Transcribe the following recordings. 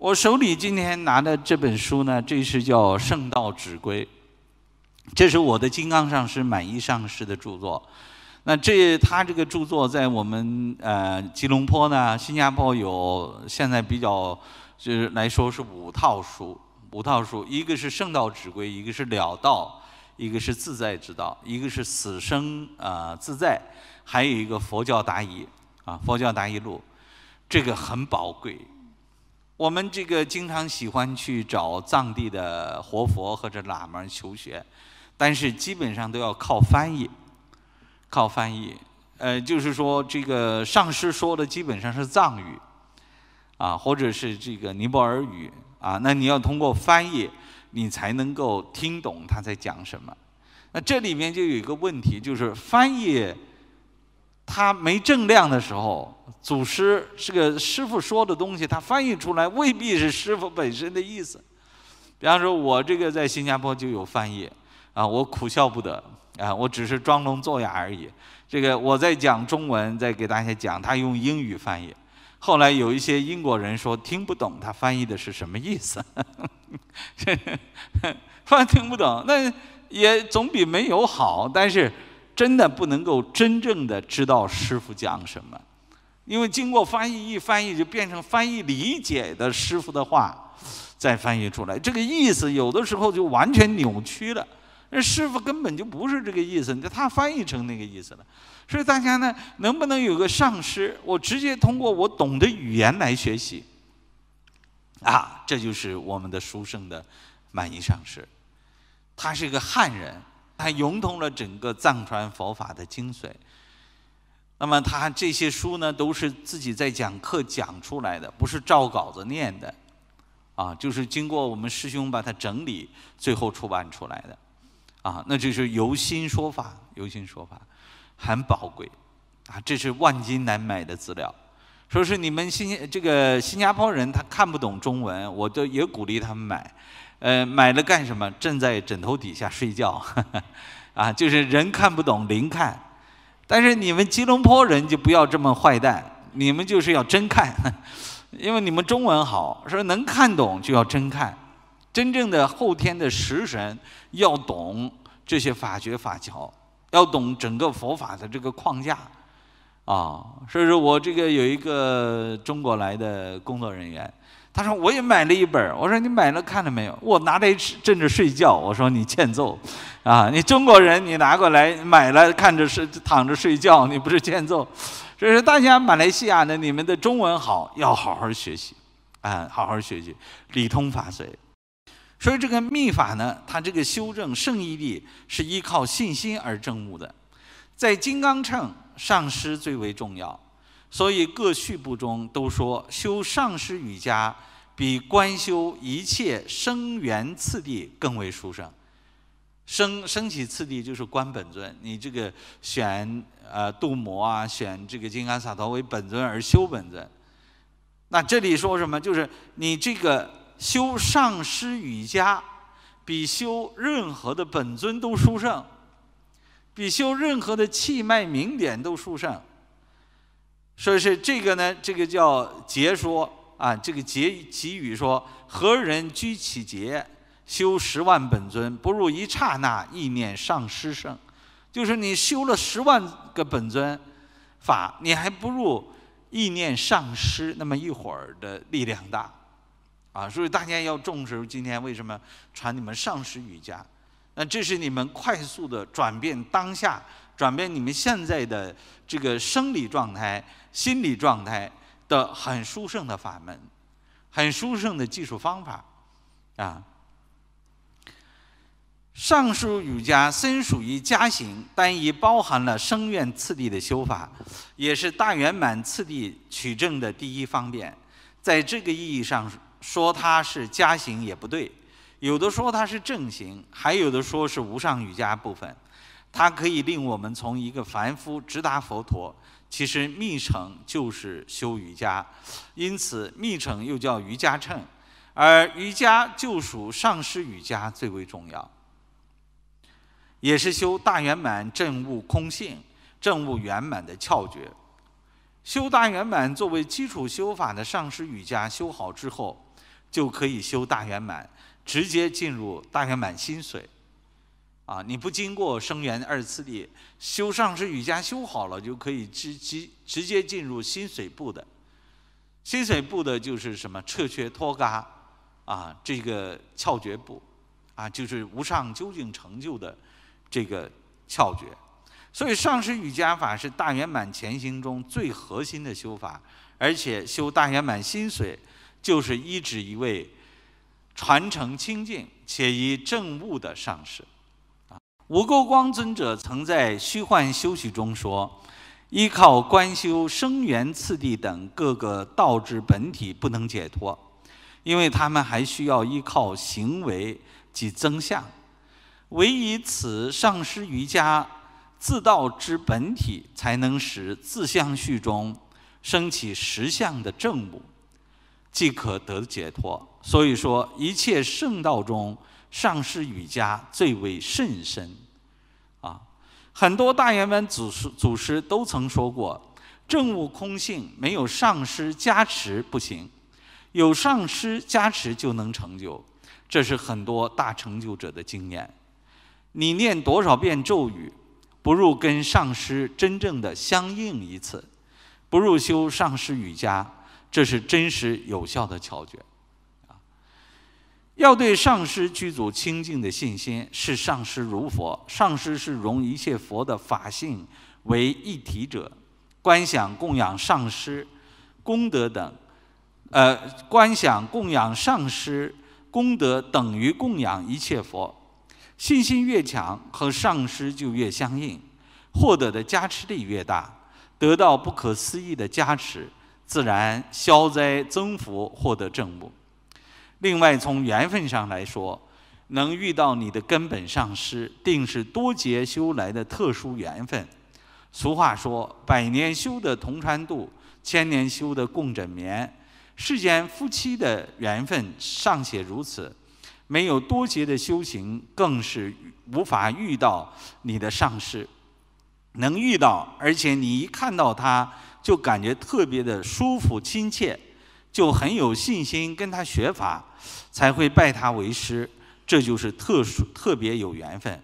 我手里今天拿的这本书呢，这是叫《圣道指归》，这是我的金刚上师满意上师的著作。那这他这个著作在我们呃吉隆坡呢、新加坡有现在比较就是来说是五套书，五套书，一个是《圣道指归》，一个是《了道》，一个是《自在之道》，一个是《死生啊自在》，还有一个《佛教答疑》啊，《佛教答疑录》，这个很宝贵。我们这个经常喜欢去找藏地的活佛或者喇嘛求学，但是基本上都要靠翻译，靠翻译。呃，就是说这个上师说的基本上是藏语，啊，或者是这个尼泊尔语，啊，那你要通过翻译，你才能够听懂他在讲什么。那这里面就有一个问题，就是翻译。他没正量的时候，祖师是个师傅说的东西，他翻译出来未必是师傅本身的意思。比方说，我这个在新加坡就有翻译，啊，我苦笑不得，啊，我只是装聋作哑而已。这个我在讲中文，在给大家讲，他用英语翻译。后来有一些英国人说听不懂他翻译的是什么意思，翻译听不懂，那也总比没有好。但是。真的不能够真正的知道师傅讲什么，因为经过翻译一翻译，就变成翻译理解的师傅的话，再翻译出来，这个意思有的时候就完全扭曲了。那师傅根本就不是这个意思，那他翻译成那个意思了。所以大家呢，能不能有个上师，我直接通过我懂的语言来学习？啊，这就是我们的书生的满意上师，他是一个汉人。他融通了整个藏传佛法的精髓。那么他这些书呢，都是自己在讲课讲出来的，不是照稿子念的，啊，就是经过我们师兄把它整理，最后出版出来的，啊，那就是由心说法，由心说法，很宝贵，啊，这是万金难买的资料。说是你们新这个新加坡人他看不懂中文，我都也鼓励他们买。呃，买了干什么？枕在枕头底下睡觉，啊，就是人看不懂灵看，但是你们吉隆坡人就不要这么坏蛋，你们就是要真看，因为你们中文好，说能看懂就要真看，真正的后天的食神要懂这些法诀法条，要懂整个佛法的这个框架，啊，所以说我这个有一个中国来的工作人员。他说我也买了一本我说你买了看了没有？我拿来枕着睡觉。我说你欠揍，啊，你中国人你拿过来买了看着是躺着睡觉，你不是欠揍？所以说大家马来西亚的你们的中文好要好好学习，啊，好好学习，理通法随。所以这个密法呢，它这个修正圣义力是依靠信心而证悟的，在金刚秤上师最为重要。所以各序部中都说，修上师瑜伽比观修一切生缘次第更为殊胜。升升起次第就是观本尊，你这个选呃度魔啊，选这个金刚萨陀为本尊而修本尊。那这里说什么？就是你这个修上师瑜伽，比修任何的本尊都殊胜，比修任何的气脉明点都殊胜。所以是这个呢，这个叫劫说啊，这个劫给予说：何人居起劫，修十万本尊，不如一刹那意念上师胜。就是你修了十万个本尊法，你还不如意念上师那么一会儿的力量大啊！所以大家要重视。今天为什么传你们上师瑜伽？那这是你们快速的转变当下。转变你们现在的这个生理状态、心理状态的很殊胜的法门，很殊胜的技术方法，啊。上述瑜伽虽属于家行，但也包含了生愿次第的修法，也是大圆满次第取证的第一方便。在这个意义上说，它是家行也不对，有的说它是正行，还有的说是无上瑜伽部分。它可以令我们从一个凡夫直达佛陀。其实密乘就是修瑜伽，因此密乘又叫瑜伽乘，而瑜伽就属上师瑜伽最为重要，也是修大圆满证悟空性、证悟圆满的窍诀。修大圆满作为基础修法的上师瑜伽修好之后，就可以修大圆满，直接进入大圆满心水。啊！你不经过生源二次的修上师瑜伽修好了，就可以直直直接进入心水部的，心水部的就是什么彻缺脱嘎啊，这个窍诀部啊，就是无上究竟成就的这个窍诀。所以，上师瑜伽法是大圆满前行中最核心的修法，而且修大圆满心水就是一指一位传承清净且以正悟的上师。无垢光尊者曾在虚幻修习中说：“依靠观修生缘次第等各个道之本体不能解脱，因为他们还需要依靠行为及增相。唯以此上师瑜伽自道之本体，才能使自相续中升起实相的正悟，即可得解脱。所以说，一切圣道中。”上师瑜伽最为甚深，啊，很多大圆满祖师祖师都曾说过，证悟空性没有上师加持不行，有上师加持就能成就，这是很多大成就者的经验。你念多少遍咒语，不如跟上师真正的相应一次，不如修上师瑜伽，这是真实有效的窍诀。要对上师具足清净的信心，视上师如佛，上师是融一切佛的法性为一体者。观想供养上师功德等，呃，观想供养上师功德等于供养一切佛。信心越强，和上师就越相应，获得的加持力越大，得到不可思议的加持，自然消灾增福，获得正果。另外，从缘分上来说，能遇到你的根本上师，定是多劫修来的特殊缘分。俗话说：“百年修得同船渡，千年修得共枕眠。”世间夫妻的缘分尚且如此，没有多劫的修行，更是无法遇到你的上师。能遇到，而且你一看到他就感觉特别的舒服、亲切。就很有信心跟他学法，才会拜他为师。这就是特殊特别有缘分，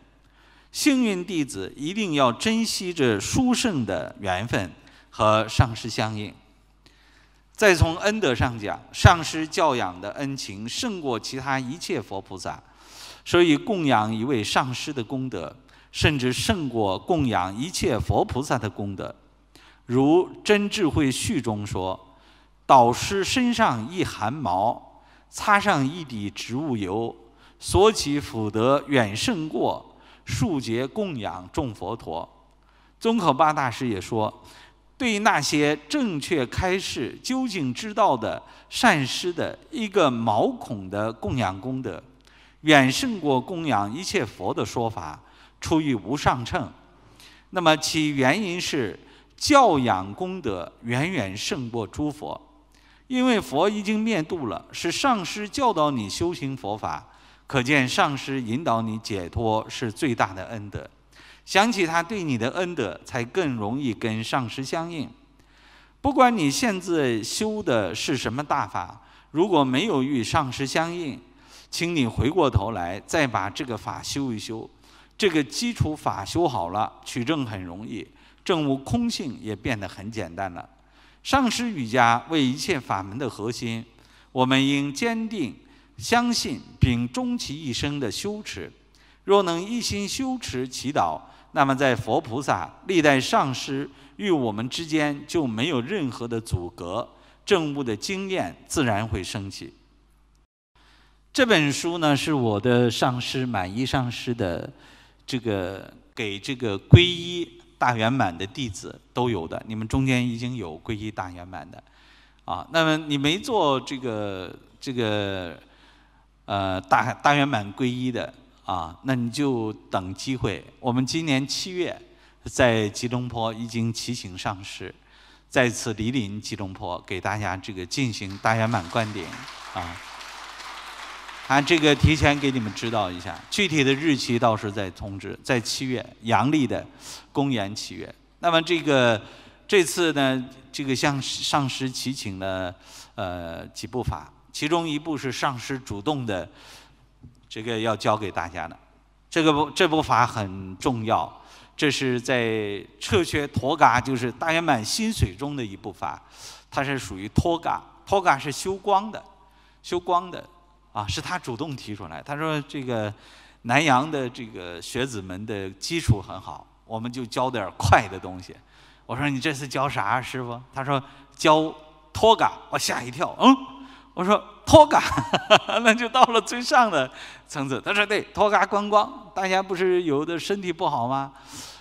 幸运弟子一定要珍惜这殊胜的缘分和上师相应。再从恩德上讲，上师教养的恩情胜过其他一切佛菩萨，所以供养一位上师的功德，甚至胜过供养一切佛菩萨的功德。如《真智慧序》中说。导师身上一汗毛，擦上一滴植物油，所起福德远胜过数劫供养众佛陀。宗喀巴大师也说，对那些正确开示究竟之道的善施的一个毛孔的供养功德，远胜过供养一切佛的说法，出于无上乘。那么其原因是教养功德远远胜过诸佛。因为佛已经灭度了，是上师教导你修行佛法，可见上师引导你解脱是最大的恩德。想起他对你的恩德，才更容易跟上师相应。不管你现在修的是什么大法，如果没有与上师相应，请你回过头来再把这个法修一修。这个基础法修好了，取证很容易，证悟空性也变得很简单了。上师瑜伽为一切法门的核心，我们应坚定相信并终其一生的修持。若能一心修持祈祷，那么在佛菩萨、历代上师与我们之间就没有任何的阻隔，证悟的经验自然会升起。这本书呢，是我的上师满意上师的这个给这个皈依。大圆满的弟子都有的，你们中间已经有皈依大圆满的，啊，那么你没做这个这个，呃，大大圆满皈依的啊，那你就等机会。我们今年七月在吉隆坡已经骑行上市，再次莅临吉隆坡给大家这个进行大圆满观顶啊。啊，这个提前给你们知道一下，具体的日期到时再通知，在七月阳历的公元七月。那么这个这次呢，这个向上师祈请了呃几部法，其中一部是上师主动的，这个要教给大家的。这个这部法很重要，这是在彻缺陀嘎，就是大圆满心水中的一部法，它是属于托嘎，托嘎是修光的，修光的。啊，是他主动提出来。他说：“这个南洋的这个学子们的基础很好，我们就教点儿快的东西。”我说：“你这次教啥，师傅？”他说：“教托嘎。”我吓一跳，嗯，我说：“托嘎，那就到了最上的层次。”他说：“对，托嘎观光。大家不是有的身体不好吗？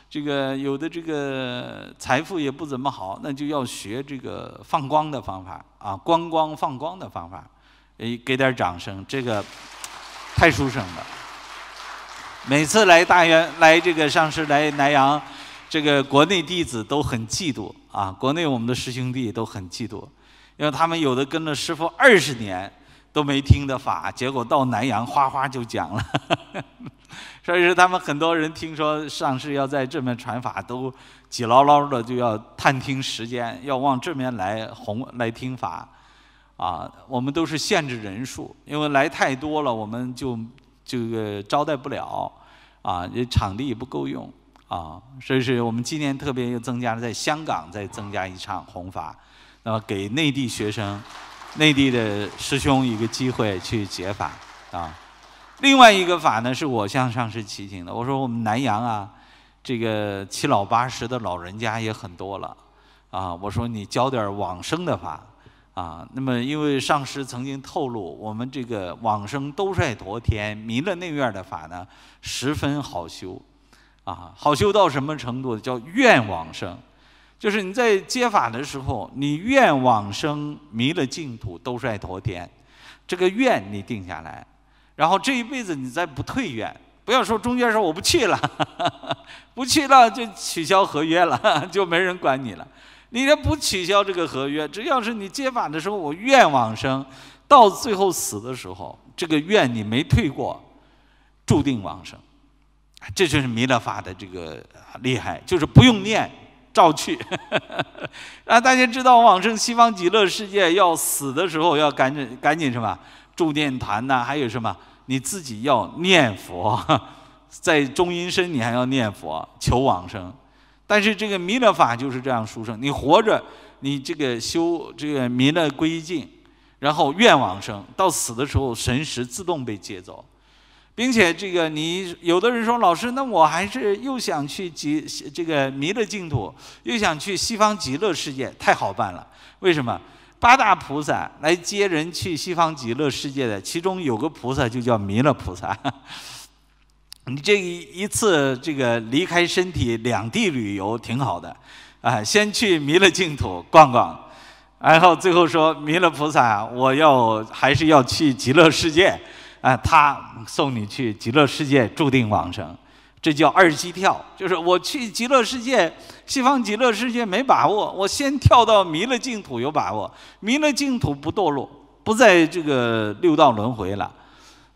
这个有的这个财富也不怎么好，那就要学这个放光的方法啊，观光放光的方法。”诶，给点掌声！这个太书生了。每次来大原来这个上师来南阳，这个国内弟子都很嫉妒啊。国内我们的师兄弟都很嫉妒，因为他们有的跟着师傅二十年都没听的法，结果到南阳哗哗就讲了。所以说，他们很多人听说上师要在这边传法，都挤唠唠的就要探听时间，要往这边来弘来听法。啊，我们都是限制人数，因为来太多了，我们就这个招待不了啊，这场地也不够用啊。所以是我们今年特别又增加了，在香港再增加一场弘法，那么给内地学生、内地的师兄一个机会去解法啊。另外一个法呢，是我向上师提请的。我说我们南阳啊，这个七老八十的老人家也很多了啊。我说你教点往生的法。啊，那么因为上师曾经透露，我们这个往生都率陀天弥勒内院的法呢，十分好修，啊，好修到什么程度？叫愿往生，就是你在接法的时候，你愿往生弥勒净土都率陀天，这个愿你定下来，然后这一辈子你再不退愿，不要说中间说我不去了，不去了就取消合约了，就没人管你了。你这不取消这个合约，只要是你接法的时候，我愿往生，到最后死的时候，这个愿你没退过，注定往生。这就是弥勒法的这个厉害，就是不用念照去，让 大家知道往生西方极乐世界，要死的时候要赶紧赶紧什么助念团呐，还有什么你自己要念佛，在中阴身你还要念佛求往生。但是这个弥勒法就是这样，书生，你活着，你这个修这个弥勒归境，然后愿往生，到死的时候神识自动被接走，并且这个你有的人说，老师，那我还是又想去极这个弥勒净土，又想去西方极乐世界，太好办了。为什么？八大菩萨来接人去西方极乐世界的，其中有个菩萨就叫弥勒菩萨。你这一一次这个离开身体两地旅游挺好的，啊，先去弥勒净土逛逛，然后最后说弥勒菩萨，我要还是要去极乐世界，啊，他送你去极乐世界，注定往生，这叫二七跳，就是我去极乐世界，西方极乐世界没把握，我先跳到弥勒净土有把握，弥勒净土不堕落，不在这个六道轮回了。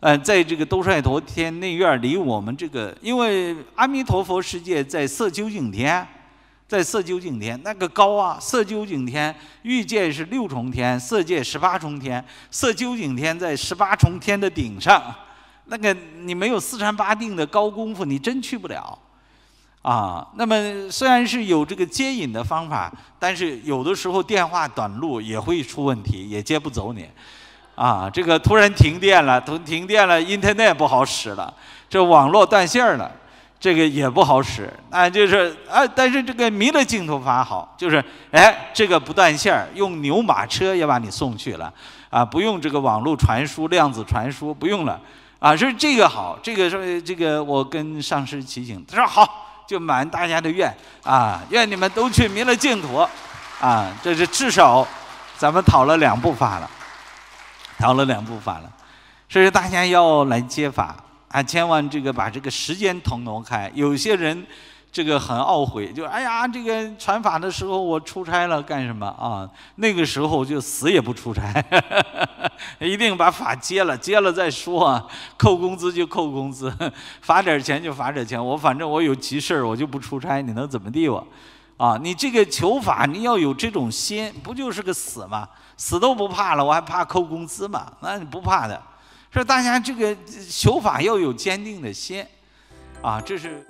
嗯，在这个兜率陀天内院儿，离我们这个，因为阿弥陀佛世界在色究竟天，在色究竟天那个高啊！色究竟天欲界是六重天，色界十八重天，色究竟天在十八重天的顶上。那个你没有四禅八定的高功夫，你真去不了啊。那么虽然是有这个接引的方法，但是有的时候电话短路也会出问题，也接不走你。啊，这个突然停电了，突停电了，Internet 不好使了，这网络断线儿了，这个也不好使。啊，就是啊，但是这个弥勒净土法好，就是哎，这个不断线儿，用牛马车也把你送去了，啊，不用这个网络传输、量子传输，不用了，啊，是这个好，这个说这个我跟上师提醒，他说好，就满大家的愿，啊，愿你们都去弥勒净土，啊，这是至少，咱们讨了两部法了。逃了两步法了，所以大家要来接法啊，千万这个把这个时间腾挪开。有些人，这个很懊悔，就哎呀，这个传法的时候我出差了干什么啊？那个时候就死也不出差，一定把法接了，接了再说，扣工资就扣工资，罚点钱就罚点钱。我反正我有急事我就不出差，你能怎么地我？啊，你这个求法，你要有这种心，不就是个死吗？死都不怕了，我还怕扣工资吗？那你不怕的，所以大家这个求法要有坚定的心，啊，这是。